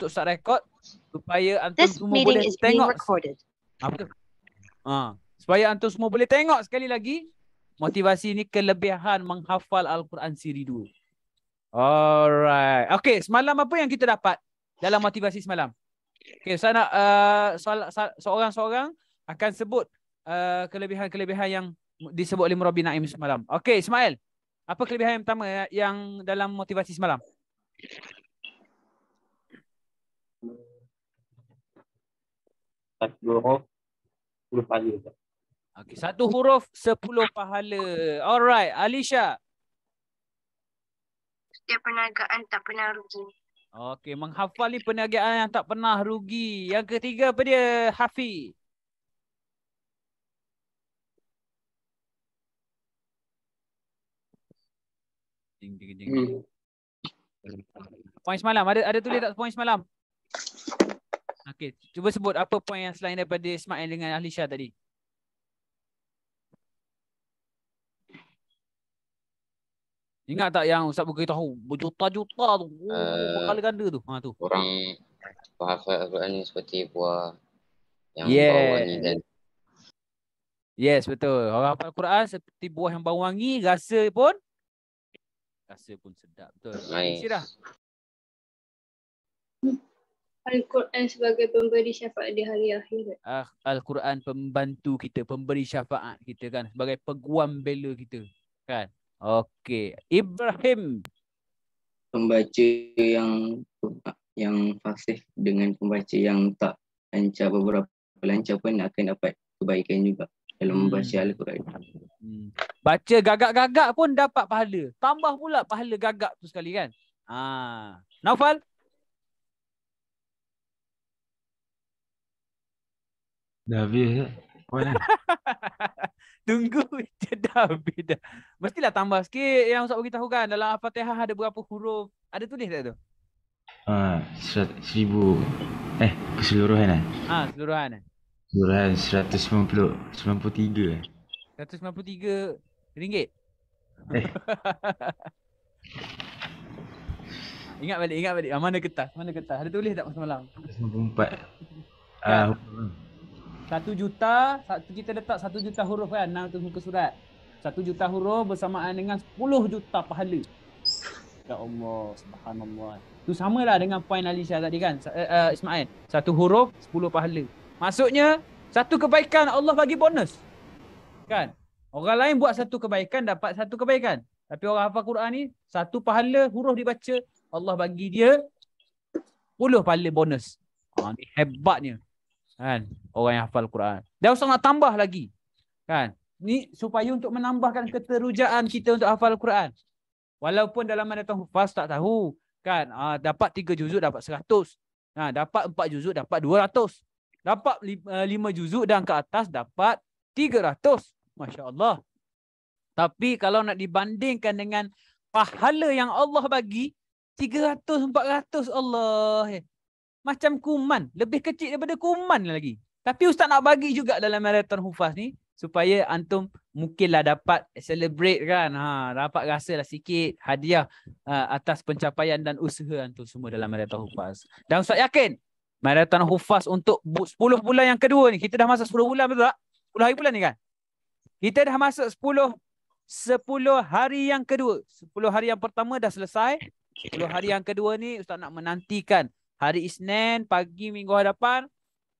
untuk start record supaya antum This semua boleh tengok. Apa? Ha. Supaya antum semua boleh tengok sekali lagi motivasi ni kelebihan menghafal Al-Quran siri dulu. Alright. Okay, semalam apa yang kita dapat dalam motivasi semalam? Okay, saya nak uh, seorang-seorang akan sebut uh, kelebihan-kelebihan yang disebut oleh Murabi Naim semalam. Okay, Ismail. Apa kelebihan yang pertama eh, yang dalam motivasi semalam? satu huruf sepuluh pahala Ustaz. Okey, satu huruf sepuluh pahala. Alright, Alicia. Setiap perniagaan tak pernah rugi. Okey, menghafali perniagaan yang tak pernah rugi. Yang ketiga apa dia, Hafi? Ding, ding, ding. Hmm. Poin semalam, ada ada tulis tak poin semalam? Okay, cuba sebut apa poin yang selain daripada Ismail dengan Alisha tadi. Ingat tak yang Ustaz bagi tahu berjuta-juta tu. Oh, uh, kali ganda tu. Ha tu. Orang bahasa Al-Quran ni seperti buah yang yes. bau dan Yes, betul. Orang hafal Quran seperti buah yang bau wangi, rasa pun rasa pun sedap. Betul. Nice. Sirah. Al-Quran sebagai pemberi syafaat di hari akhirat. Ah, Al-Quran pembantu kita, pemberi syafaat kita kan sebagai peguam bela kita kan. Okey, Ibrahim pembaca yang yang fasih dengan pembaca yang tak lancar beberapa lancar pun akan dapat kebaikan juga dalam hmm. membaca hmm. Al-Quran. Hmm. Baca gagak-gagak pun dapat pahala. Tambah pula pahala gagak tu sekali kan. Ah. Naufal? Dah habis Mana? Tunggu je dah habis dah. Mestilah tambah sikit yang Ustaz beritahu kan dalam Al-Fatihah ada berapa huruf. Ada tulis tak tu? Ha, serat, seribu. Eh, keseluruhan eh? Ha, keseluruhan eh? Keseluruhan seratus sembilan puluh, sembilan puluh tiga. Eh? Seratus sembilan puluh tiga ringgit? Eh. ingat balik, ingat balik. Ha, mana kertas? Mana kertas? Ada tulis tak masa malam? Seratus sembilan puluh empat. Kan? Ah, satu juta, satu kita letak satu juta huruf kan, enam tuh muka surat. Satu juta huruf bersamaan dengan sepuluh juta pahala. Ya Allah, subhanallah. Itu samalah dengan poin Alisha tadi kan, uh, uh, Ismail. Satu huruf, sepuluh pahala. Maksudnya, satu kebaikan Allah bagi bonus. Kan? Orang lain buat satu kebaikan, dapat satu kebaikan. Tapi orang hafal Quran ni, satu pahala huruf dibaca, Allah bagi dia puluh pahala bonus. Ha, ni hebatnya kan orang yang hafal Quran dan ustaz nak tambah lagi kan ni supaya untuk menambahkan keterujaan kita untuk hafal Quran walaupun dalam madatul hufaz tak tahu kan ah dapat 3 juzuk dapat 100 ha nah, dapat 4 juzuk dapat 200 dapat 5 eh, juzuk dan ke atas dapat 300 masya-Allah tapi kalau nak dibandingkan dengan pahala yang Allah bagi 300 400 Allah eh macam kuman. Lebih kecil daripada kuman lagi. Tapi Ustaz nak bagi juga dalam Marathon Hufaz ni supaya antum mungkinlah dapat celebrate kan. Ha, dapat rasalah sikit hadiah uh, atas pencapaian dan usaha antum semua dalam Marathon Hufaz. Dan Ustaz yakin Marathon Hufaz untuk 10 bulan yang kedua ni. Kita dah masuk 10 bulan betul tak? 10 hari bulan ni kan? Kita dah masuk 10 10 hari yang kedua. 10 hari yang pertama dah selesai. 10 hari yang kedua ni Ustaz nak menantikan Hari Isnin pagi minggu hadapan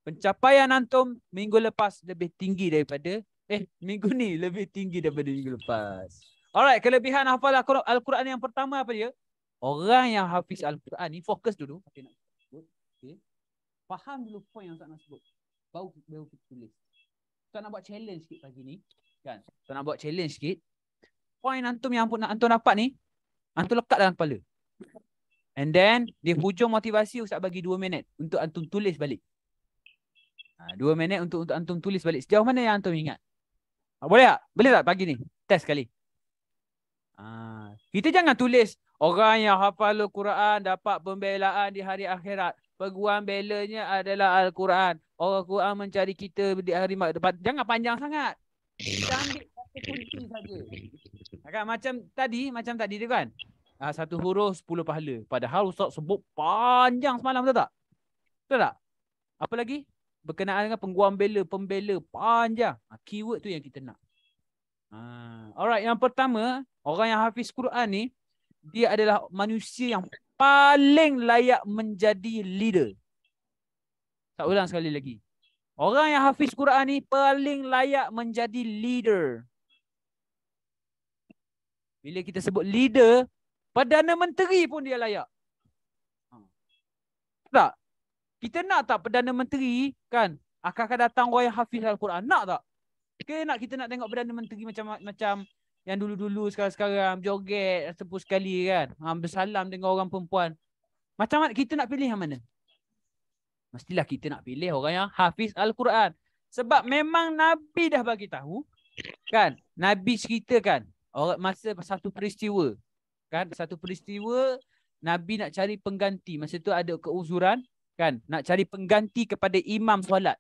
pencapaian antum minggu lepas lebih tinggi daripada eh minggu ni lebih tinggi daripada minggu lepas. Alright, kelebihan hafal Al-Quran yang pertama apa dia? Orang yang hafiz Al-Quran ni fokus dulu. Okay, nak okay. Faham dulu poin yang tak nak sebut. Baru, baru kita tulis. Tak nak buat challenge sikit pagi ni. Kan? Tak nak buat challenge sikit. Poin antum yang antum dapat ni, antum lekat dalam kepala. And then di hmm. hujung motivasi Ustaz bagi dua minit untuk antum tulis balik. Ha, 2 minit untuk untuk antum tulis balik. Sejauh mana yang antum ingat? Ha, boleh tak? Boleh tak pagi ni? Test sekali. Ha, kita jangan tulis orang yang hafal Al-Quran dapat pembelaan di hari akhirat. Peguam belanya adalah Al-Quran. Orang Quran mencari kita di hari depan. Jangan panjang sangat. Kita ambil satu kunci saja. Agak macam tadi, macam tadi tu kan uh, satu huruf sepuluh pahala. Padahal Ustaz sebut panjang semalam betul tak? Betul tak? Apa lagi? Berkenaan dengan pengguam bela, pembela panjang. Ha, keyword tu yang kita nak. Ha. Alright, yang pertama, orang yang hafiz Quran ni, dia adalah manusia yang paling layak menjadi leader. Tak ulang sekali lagi. Orang yang hafiz Quran ni paling layak menjadi leader. Bila kita sebut leader, Perdana Menteri pun dia layak. Ha. Tak? Kita nak tak Perdana Menteri kan akan akan datang yang Hafiz Al-Quran? Nak tak? Ke nak kita nak tengok Perdana Menteri macam macam yang dulu-dulu sekarang-sekarang joget ataupun sekali kan. Ha, bersalam dengan orang perempuan. Macam mana kita nak pilih yang mana? Mestilah kita nak pilih orang yang Hafiz Al-Quran. Sebab memang Nabi dah bagi tahu kan. Nabi ceritakan orang masa satu peristiwa kan satu peristiwa nabi nak cari pengganti masa tu ada keuzuran kan nak cari pengganti kepada imam solat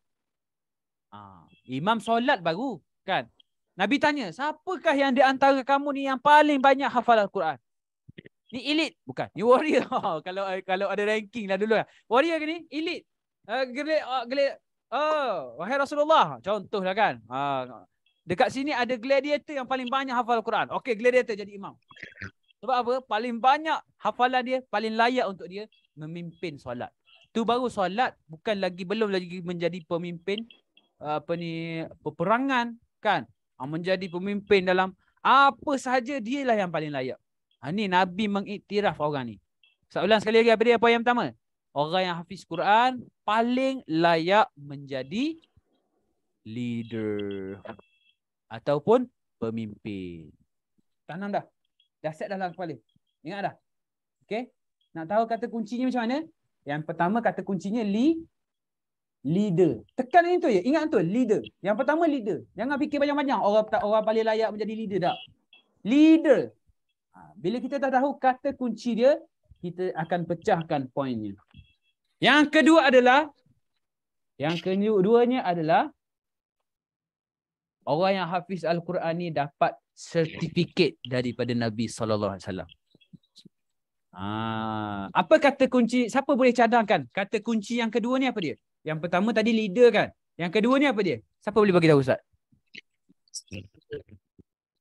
ah imam solat baru kan nabi tanya siapakah yang di antara kamu ni yang paling banyak hafal al-Quran ni elite bukan ni warrior oh, kalau kalau ada ranking lah dulu lah. warrior ke ni elite uh, gele uh, gele oh wahai rasulullah contohlah kan uh, dekat sini ada gladiator yang paling banyak hafal al-Quran okey gladiator jadi imam sebab apa? Paling banyak hafalan dia, paling layak untuk dia memimpin solat. Tu baru solat bukan lagi belum lagi menjadi pemimpin uh, apa ni peperangan kan? Ah, menjadi pemimpin dalam apa sahaja dialah yang paling layak. Ha, ni Nabi mengiktiraf orang ni. Saya ulang sekali lagi apa dia apa yang pertama? Orang yang hafiz Quran paling layak menjadi leader ataupun pemimpin. Tanam dah dah set dah dalam kepala. Ingat dah? okay? Nak tahu kata kuncinya macam mana? Yang pertama kata kuncinya li leader. Tekan itu je. Ingat tu leader. Yang pertama leader. Jangan fikir banyak-banyak orang tak orang paling layak menjadi leader tak. Leader. Ha, bila kita dah tahu kata kunci dia, kita akan pecahkan poinnya. Yang kedua adalah yang kedua-duanya adalah orang yang hafiz al-Quran ni dapat sertifikat daripada Nabi sallallahu alaihi wasallam. Ah, apa kata kunci? Siapa boleh cadangkan? Kata kunci yang kedua ni apa dia? Yang pertama tadi leader kan. Yang kedua ni apa dia? Siapa boleh bagi tahu ustaz?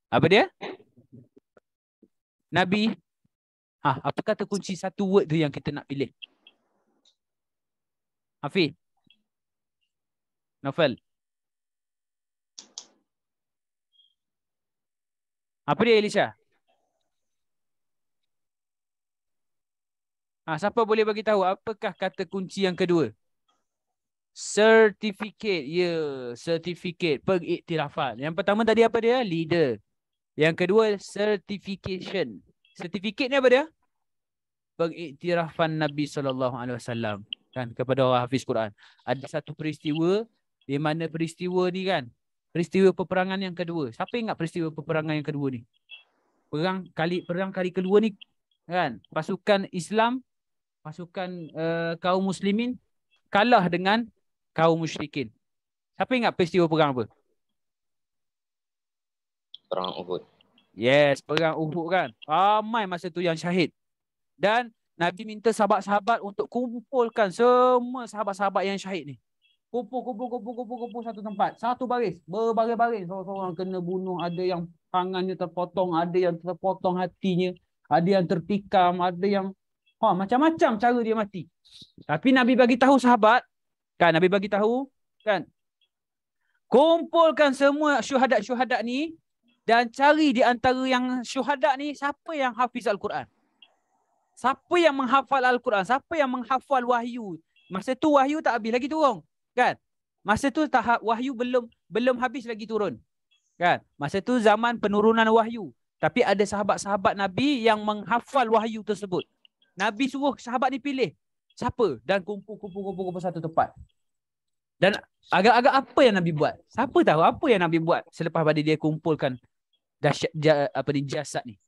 Apa dia? Nabi. Ah, apa kata kunci satu word tu yang kita nak pilih? Hafiz. Nafal. Apa dia Elisha? Ha, siapa boleh bagi tahu apakah kata kunci yang kedua? Certificate. Ya, yeah, certificate. Pengiktirafat. Yang pertama tadi apa dia? Leader. Yang kedua, certification. Certificate ni apa dia? Pengiktirafan Nabi SAW. Kan, kepada orang Hafiz Quran. Ada satu peristiwa di mana peristiwa ni kan peristiwa peperangan yang kedua. Siapa ingat peristiwa peperangan yang kedua ni? Perang kali perang kali kedua ni kan pasukan Islam pasukan uh, kaum muslimin kalah dengan kaum musyrikin. Siapa ingat peristiwa perang apa? Perang Uhud. Yes, perang Uhud kan. Ramai masa tu yang syahid. Dan Nabi minta sahabat-sahabat untuk kumpulkan semua sahabat-sahabat yang syahid ni kumpul kumpul kumpul kumpul kumpul satu tempat satu baris berbaris-baris seorang-seorang kena bunuh ada yang tangannya terpotong ada yang terpotong hatinya ada yang tertikam ada yang ha macam-macam cara dia mati tapi nabi bagi tahu sahabat kan nabi bagi tahu kan kumpulkan semua syuhadat-syuhadat ni dan cari di antara yang syuhadat ni siapa yang hafiz al-Quran siapa yang menghafal al-Quran siapa yang menghafal wahyu masa tu wahyu tak habis lagi turun Kan? Masa tu tahap wahyu belum belum habis lagi turun. Kan? Masa tu zaman penurunan wahyu. Tapi ada sahabat-sahabat Nabi yang menghafal wahyu tersebut. Nabi suruh sahabat pilih, Siapa? Dan kumpul-kumpul-kumpul kumpul satu tempat. Dan agak-agak apa yang Nabi buat? Siapa tahu apa yang Nabi buat selepas pada dia kumpulkan dasyat, apa ni, jasad ni?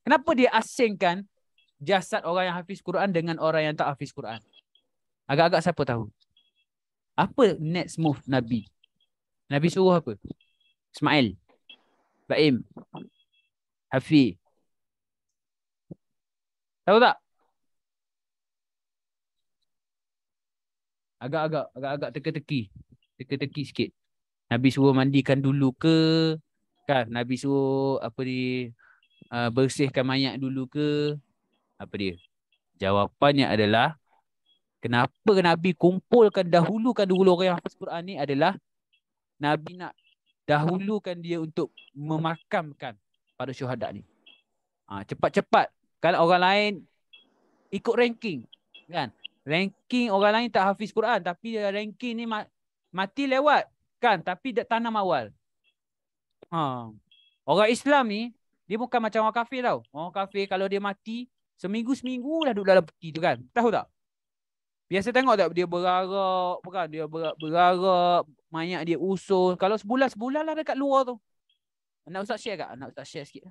Kenapa dia asingkan jasad orang yang hafiz Quran dengan orang yang tak hafiz Quran? Agak-agak siapa tahu? Apa next move Nabi? Nabi suruh apa? Ismail. Baim. Hafi. Tahu tak? Agak-agak agak-agak teka-teki. Teka-teki sikit. Nabi suruh mandikan dulu ke? Kan Nabi suruh apa ni uh, bersihkan mayat dulu ke? Apa dia? Jawapannya adalah kenapa Nabi kumpulkan dahulukan dulu orang yang hafaz Quran ni adalah Nabi nak dahulukan dia untuk memakamkan pada syuhada ni. Ha, cepat-cepat. Kalau orang lain ikut ranking kan. Ranking orang lain tak hafiz Quran tapi ranking ni mati lewat kan tapi dia tanam awal. Ha. Orang Islam ni dia bukan macam orang kafir tau. Orang kafir kalau dia mati seminggu seminggu dah duduk dalam peti tu kan. Tahu tak? Biasa tengok tak dia berarak, bukan dia berarak, mayat dia usus. Kalau sebulan sebulan lah dekat luar tu. Nak ustaz share tak? Nak ustaz share sikit.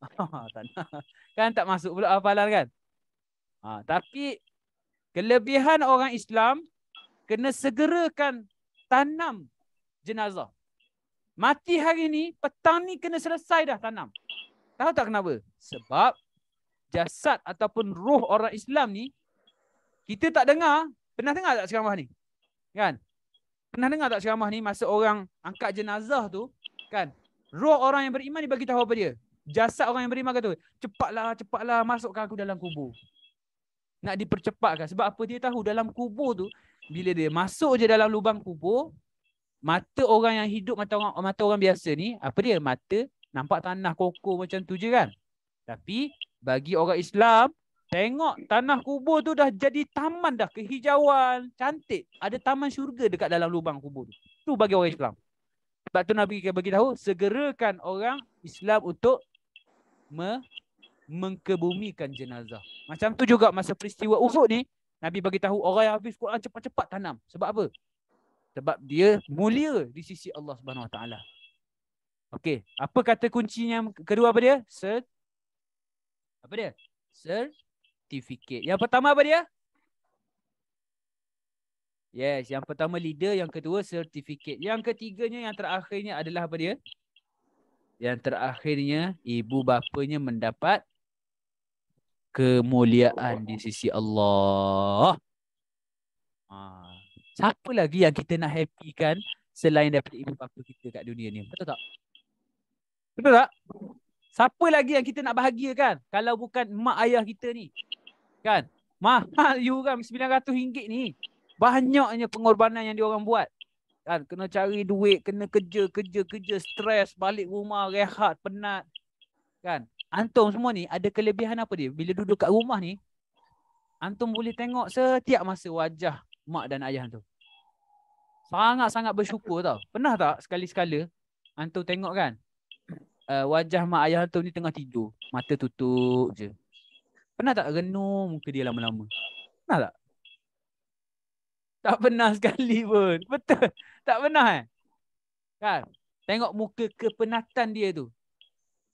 kan tak masuk pula hafalan kan? Ha, tapi kelebihan orang Islam kena segerakan tanam jenazah. Mati hari ni, petang ni kena selesai dah tanam. Tahu tak kenapa? Sebab jasad ataupun roh orang Islam ni kita tak dengar, pernah dengar tak ceramah ni? Kan? Pernah dengar tak ceramah ni masa orang angkat jenazah tu, kan? Roh orang yang beriman ni bagi tahu apa dia? Jasad orang yang beriman kata, "Cepatlah, cepatlah masukkan aku dalam kubur." Nak dipercepatkan sebab apa dia tahu dalam kubur tu bila dia masuk je dalam lubang kubur, mata orang yang hidup mata orang mata orang biasa ni, apa dia? Mata nampak tanah kokoh macam tu je kan? Tapi bagi orang Islam Tengok tanah kubur tu dah jadi taman dah kehijauan, cantik. Ada taman syurga dekat dalam lubang kubur tu. Tu bagi orang Islam. Sebab tu Nabi bagi tahu segerakan orang Islam untuk me mengkebumikan jenazah. Macam tu juga masa peristiwa Uhud ni, Nabi bagi tahu orang yang habis Quran cepat-cepat tanam. Sebab apa? Sebab dia mulia di sisi Allah Subhanahu Wa Taala. Okey, apa kata kuncinya kedua apa dia? Ser apa dia? sir? sertifikat. Yang pertama apa dia? Yes, yang pertama leader, yang kedua sertifikat. Yang ketiganya yang terakhirnya adalah apa dia? Yang terakhirnya ibu bapanya mendapat kemuliaan di sisi Allah. Ha. Siapa lagi yang kita nak happy kan selain daripada ibu bapa kita kat dunia ni? Betul tak? Betul tak? Siapa lagi yang kita nak bahagiakan kalau bukan mak ayah kita ni? Kan? Mahal you kan RM900 ni. Banyaknya pengorbanan yang diorang buat. Kan? Kena cari duit, kena kerja, kerja, kerja, stres, balik rumah, rehat, penat. Kan? Antum semua ni ada kelebihan apa dia? Bila duduk kat rumah ni, Antum boleh tengok setiap masa wajah mak dan ayah antum, Sangat-sangat bersyukur tau. Pernah tak sekali-sekala Antum tengok kan? Uh, wajah mak ayah Antum ni tengah tidur. Mata tutup je. Pernah tak renung muka dia lama-lama? Pernah tak? Tak pernah sekali pun. Betul. Tak pernah eh? Kan? Tengok muka kepenatan dia tu.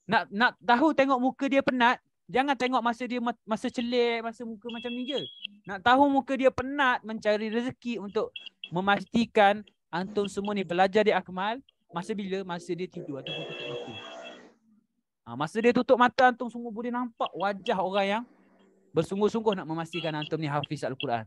Nak nak tahu tengok muka dia penat, jangan tengok masa dia masa celik, masa muka macam ni je. Nak tahu muka dia penat mencari rezeki untuk memastikan antum semua ni belajar di akmal, masa bila? Masa dia tidur ataupun tutup mata. Ha, masa dia tutup mata antum semua boleh nampak wajah orang yang bersungguh-sungguh nak memastikan antum ni hafiz al-Quran.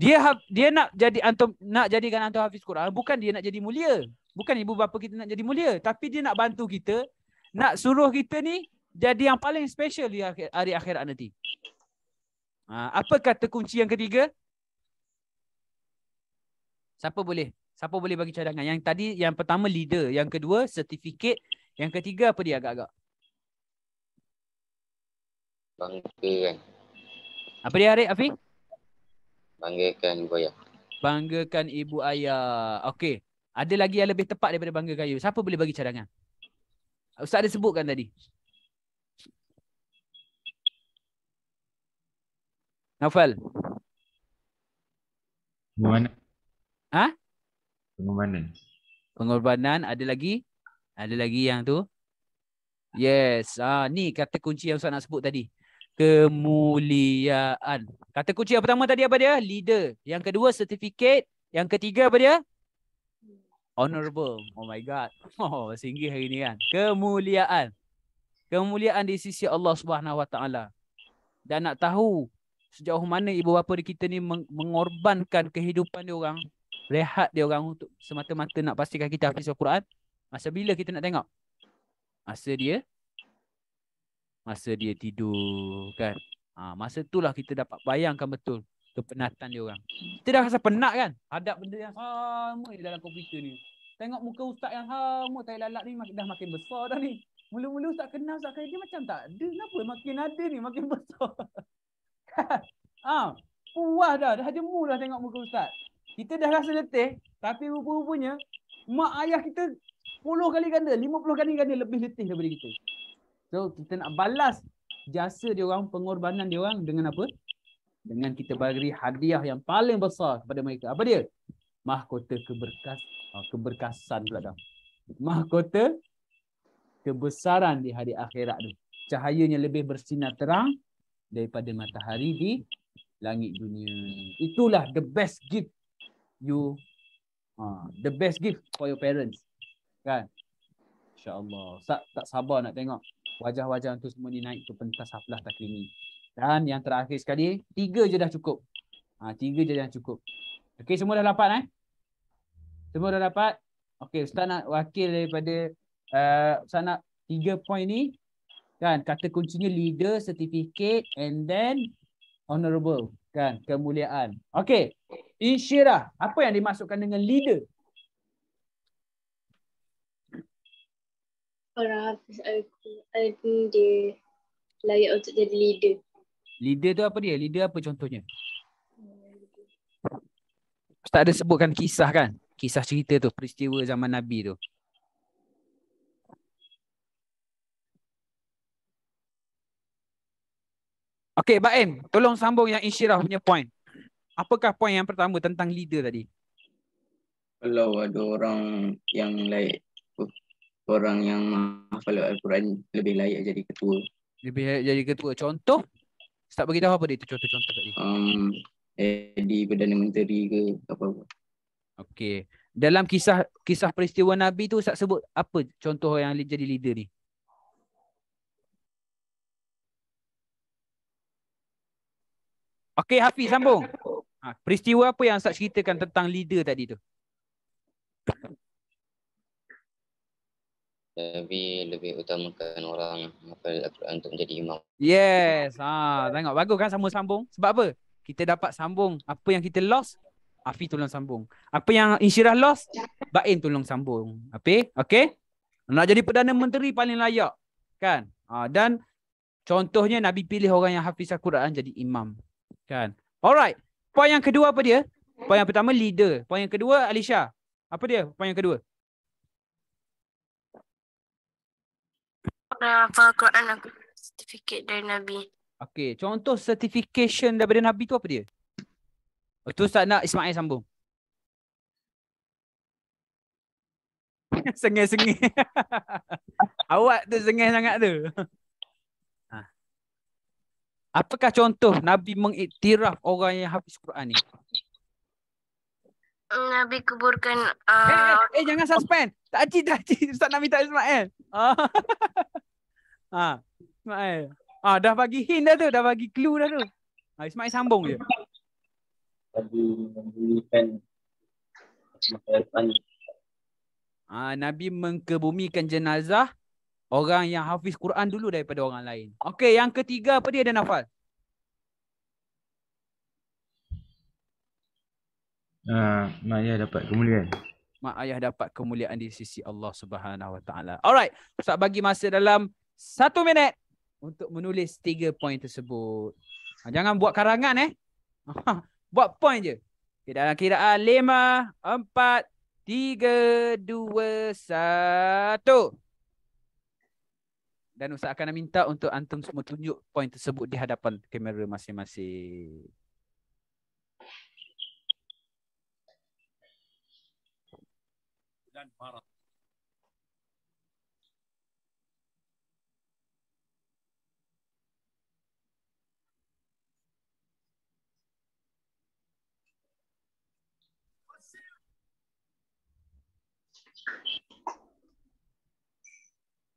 Dia dia nak jadi antum nak jadikan antum hafiz Quran bukan dia nak jadi mulia. Bukan ibu bapa kita nak jadi mulia tapi dia nak bantu kita nak suruh kita ni jadi yang paling special di akhir, hari akhirat nanti. Ha, apa kata kunci yang ketiga? Siapa boleh? Siapa boleh bagi cadangan? Yang tadi yang pertama leader, yang kedua sertifikat, yang ketiga apa dia agak-agak? Bangga kan. Apa dia Arif Afi? Banggakan ibu ayah. Banggakan ibu ayah. Okey. Ada lagi yang lebih tepat daripada bangga kayu. Siapa boleh bagi cadangan? Ustaz ada sebutkan tadi. Nafal Pengorbanan. Ha? Pengorbanan. Pengorbanan. Ada lagi? Ada lagi yang tu? Yes. Ah, ni kata kunci yang Ustaz nak sebut tadi kemuliaan. Kata kunci yang pertama tadi apa dia? Leader. Yang kedua sertifikat. Yang ketiga apa dia? Honorable. Oh my god. Oh, singgi hari ni kan. Kemuliaan. Kemuliaan di sisi Allah Subhanahu Wa Taala. Dan nak tahu sejauh mana ibu bapa kita ni mengorbankan kehidupan dia orang, rehat dia orang untuk semata-mata nak pastikan kita hafiz Al-Quran. Masa bila kita nak tengok? Masa dia masa dia tidur kan ha, masa lah kita dapat bayangkan betul kepenatan dia orang kita dah rasa penat kan hadap benda yang sama di dalam komputer ni tengok muka ustaz yang sama tai lalat ni dah makin besar dah ni mula-mula ustaz kenal ustaz kaya dia macam tak ada kenapa lah makin ada ni makin besar kan? ha puas dah dah jemu dah tengok muka ustaz kita dah rasa letih tapi rupa-rupanya mak ayah kita 10 kali ganda, 50 kali ganda lebih letih daripada kita. So kita nak balas jasa dia orang, pengorbanan dia orang dengan apa? Dengan kita bagi hadiah yang paling besar kepada mereka. Apa dia? Mahkota keberkas ah, keberkasan pula dah. Mahkota kebesaran di hari akhirat tu. Cahayanya lebih bersinar terang daripada matahari di langit dunia. Itulah the best gift you uh, the best gift for your parents. Kan? InsyaAllah. Tak, tak sabar nak tengok wajah-wajah untuk semua ni naik ke pentas haflah kini. Dan yang terakhir sekali, tiga je dah cukup. Ha, tiga je dah cukup. Okey, semua dah dapat eh? Semua dah dapat? Okey, Ustaz nak wakil daripada uh, Ustaz nak tiga poin ni. Kan, kata kuncinya leader, certificate and then honorable. Kan, kemuliaan. Okey, insyirah. Apa yang dimasukkan dengan leader? Orang Hafiz al dia layak untuk jadi leader. Leader tu apa dia? Leader apa contohnya? Ustaz ada sebutkan kisah kan? Kisah cerita tu, peristiwa zaman Nabi tu. Okay, Baim, tolong sambung yang Isyirah punya point. Apakah point yang pertama tentang leader tadi? Kalau ada orang yang layak orang yang menghafal Al-Quran lebih layak jadi ketua. Lebih layak jadi ketua. Contoh? Tak bagi tahu apa dia itu contoh-contoh tadi. Um, di Perdana Menteri ke apa-apa. Okey. Dalam kisah kisah peristiwa Nabi tu Ustaz sebut apa contoh yang jadi leader ni? Okey Hafiz sambung. Ha, peristiwa apa yang Ustaz ceritakan tentang leader tadi tu? tapi lebih utamakan orang hafal Al-Quran untuk menjadi imam. Yes. Ha, tengok bagus kan sambung sambung. Sebab apa? Kita dapat sambung apa yang kita lost Afi tolong sambung. Apa yang Insyirah lost, Bain tolong sambung. Apa? Okay? Nak jadi Perdana Menteri paling layak. Kan? Ha, dan contohnya Nabi pilih orang yang Hafiz Al-Quran jadi imam. Kan? Alright. Poin yang kedua apa dia? Poin yang pertama leader. Poin yang kedua Alisha. Apa dia? Poin yang kedua? Al-Quran aku sertifikat dari Nabi. Okey, contoh certification daripada Nabi tu apa dia? Itu oh, Ustaz nak Ismail sambung. Sengih-sengih. Awak tu sengih sangat tu. Ha. Apakah contoh Nabi mengiktiraf orang yang habis Quran ni? Hmm, Nabi kuburkan... Uh... Eh, eh, uh, eh, jangan suspend. Tak cik, tak cik. Ustaz Nabi tak Ismail. Uh. Ha. Ismail. Ah ha, dah bagi hint dah tu, dah bagi clue dah tu. Ha, Ismail sambung je. Nabi mengumumkan Ha, Nabi mengkebumikan jenazah orang yang hafiz Quran dulu daripada orang lain. Okey, yang ketiga apa dia dan Nafal? Uh, ha, mak ayah dapat kemuliaan. Mak ayah dapat kemuliaan di sisi Allah Subhanahu Wa Taala. Alright, saya bagi masa dalam satu minit untuk menulis tiga poin tersebut. Ha, jangan buat karangan eh. Buat poin je. Okay, dalam kiraan lima, empat, tiga, dua, satu. Dan Ustaz akan minta untuk antum semua tunjuk poin tersebut di hadapan kamera masing-masing. Dan para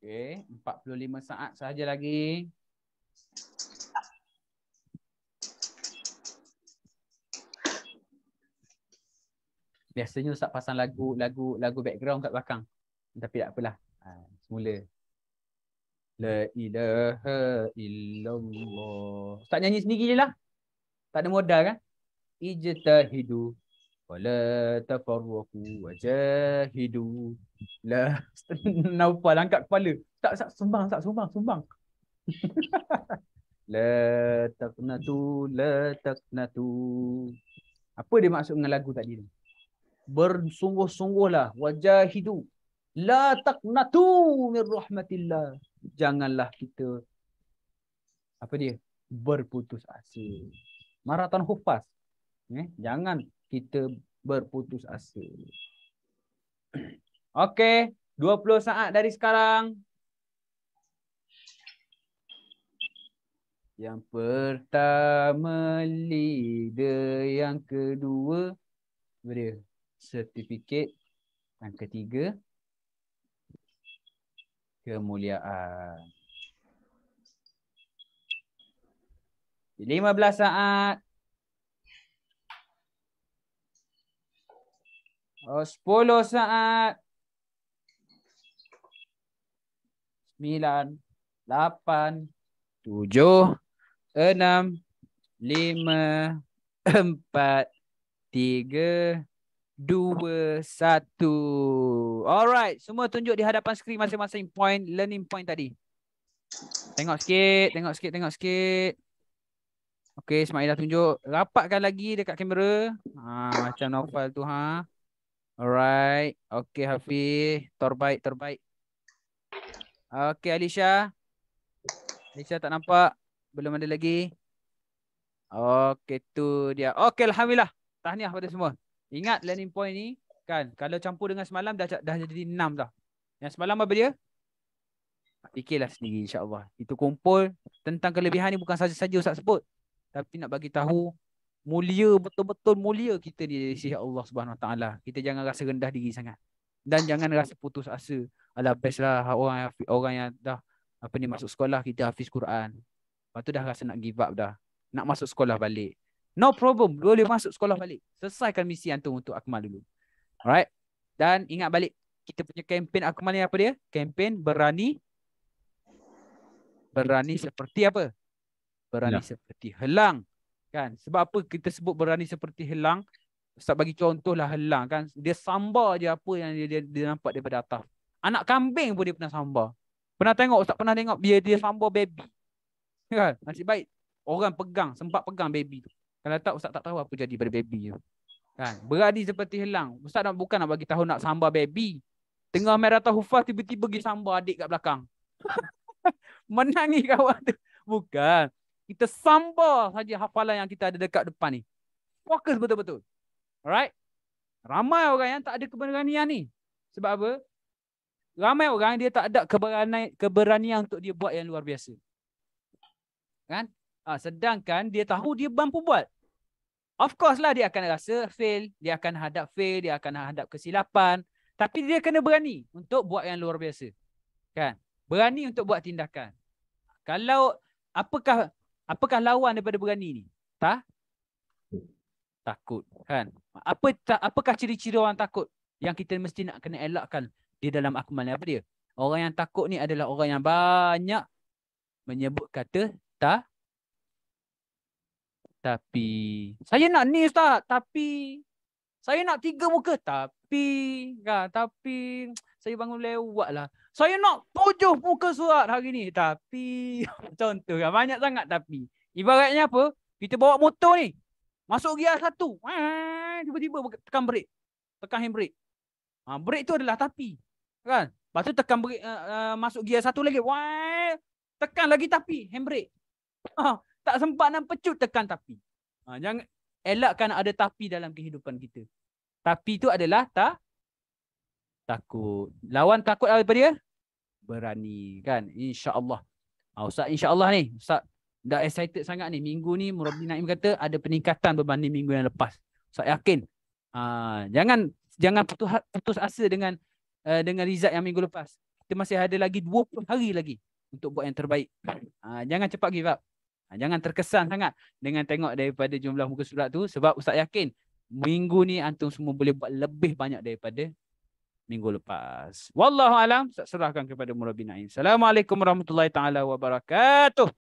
Okey, 45 saat sahaja lagi. Biasanya Ustaz pasang lagu lagu lagu background kat belakang. Tapi tak apalah. Ha, semula. La ilaha illallah. Tak nyanyi sendiri je lah. Tak ada modal kan? Ijtahidu wala tafarraqu wajahidu la naufal angkat kepala tak tak sumbang tak sumbang sumbang la taqnatu la taqnatu apa dia maksud dengan lagu tadi ni bersungguh-sungguhlah wajahidu la taqnatu min rahmatillah janganlah kita apa dia berputus asa maraton hufaz eh jangan kita berputus asa. Okey, 20 saat dari sekarang. Yang pertama leader, yang kedua beri sertifikat, yang ketiga kemuliaan. 15 saat. Oh, sepuluh saat. Sembilan. Lapan. Tujuh. Enam. Lima. Empat. Tiga. Dua. Satu. Alright. Semua tunjuk di hadapan skrin masing-masing point. Learning point tadi. Tengok sikit. Tengok sikit. Tengok sikit. Okay. Ismail dah tunjuk. Rapatkan lagi dekat kamera. Ha, macam novel tu. Ha. Alright. Okay, Hafiz. Terbaik, terbaik. Okay, Alicia. Alicia tak nampak. Belum ada lagi. Okay, tu dia. Okay, Alhamdulillah. Tahniah pada semua. Ingat learning point ni, kan? Kalau campur dengan semalam, dah, dah jadi enam dah. Yang semalam apa dia? Fikirlah sendiri, insyaAllah. Itu kumpul. Tentang kelebihan ni bukan saja-saja usah sebut. Tapi nak bagi tahu mulia betul-betul mulia kita di sisi Allah Subhanahu taala. Kita jangan rasa rendah diri sangat dan jangan rasa putus asa. Alah best lah orang yang, orang yang dah apa ni masuk sekolah kita hafiz Quran. Lepas tu dah rasa nak give up dah. Nak masuk sekolah balik. No problem, boleh masuk sekolah balik. Selesaikan misi antum untuk Akmal dulu. Alright. Dan ingat balik kita punya kempen Akmal ni apa dia? Kempen berani berani seperti apa? Berani ya. seperti helang kan sebab apa kita sebut berani seperti helang Ustaz bagi contohlah helang kan dia sambar je apa yang dia, dia, dia nampak daripada atas anak kambing pun dia pernah sambar pernah tengok ustaz pernah tengok dia dia sambar baby kan nasib baik orang pegang sempat pegang baby tu kalau tak ustaz tak tahu apa jadi pada baby tu kan berani seperti helang ustaz nak bukan nak bagi tahu nak sambar baby tengah merah hufah tiba-tiba pergi sambar adik kat belakang menangi kawan tu bukan kita sambar saja hafalan yang kita ada dekat depan ni. Fokus betul-betul. Alright? Ramai orang yang tak ada keberanian ni. Sebab apa? Ramai orang dia tak ada keberanian keberanian untuk dia buat yang luar biasa. Kan? ha, sedangkan dia tahu dia mampu buat. Of course lah dia akan rasa fail, dia akan hadap fail, dia akan hadap kesilapan, tapi dia kena berani untuk buat yang luar biasa. Kan? Berani untuk buat tindakan. Kalau apakah Apakah lawan daripada berani ni? Ta? Takut kan? Apa ta, apakah ciri-ciri orang takut yang kita mesti nak kena elakkan di dalam akmal ni apa dia? Orang yang takut ni adalah orang yang banyak menyebut kata ta tapi saya nak ni ustaz tapi saya nak tiga muka tapi kan tapi saya bangun lewat lah. Saya nak tujuh muka surat hari ni. Tapi, contoh kan. Banyak sangat tapi. Ibaratnya apa? Kita bawa motor ni. Masuk gear satu. Tiba-tiba tekan brek. Tekan handbrake. Ha, brek tu adalah tapi. Kan? Lepas tu tekan brek, uh, eh, uh, eh, masuk gear satu lagi. Wah, tekan lagi tapi. Handbrake. Uh, ha, tak sempat nak pecut tekan tapi. Ha, jangan elakkan ada tapi dalam kehidupan kita. Tapi tu adalah tak takut. Lawan takut apa dia? Berani kan. insyaallah allah Ah ustaz insya-Allah ni, ustaz dah excited sangat ni. Minggu ni Murabbi Naim kata ada peningkatan berbanding minggu yang lepas. Ustaz yakin. Ah jangan jangan putus ha-, putus asa dengan uh, dengan result yang minggu lepas. Kita masih ada lagi 20 hari lagi untuk buat yang terbaik. Ah jangan cepat give up. Ah, jangan terkesan sangat dengan tengok daripada jumlah muka surat tu sebab ustaz yakin minggu ni antum semua boleh buat lebih banyak daripada minggu lepas. Wallahu alam, saya serahkan kepada Murabbi Na'in. Assalamualaikum warahmatullahi taala wabarakatuh.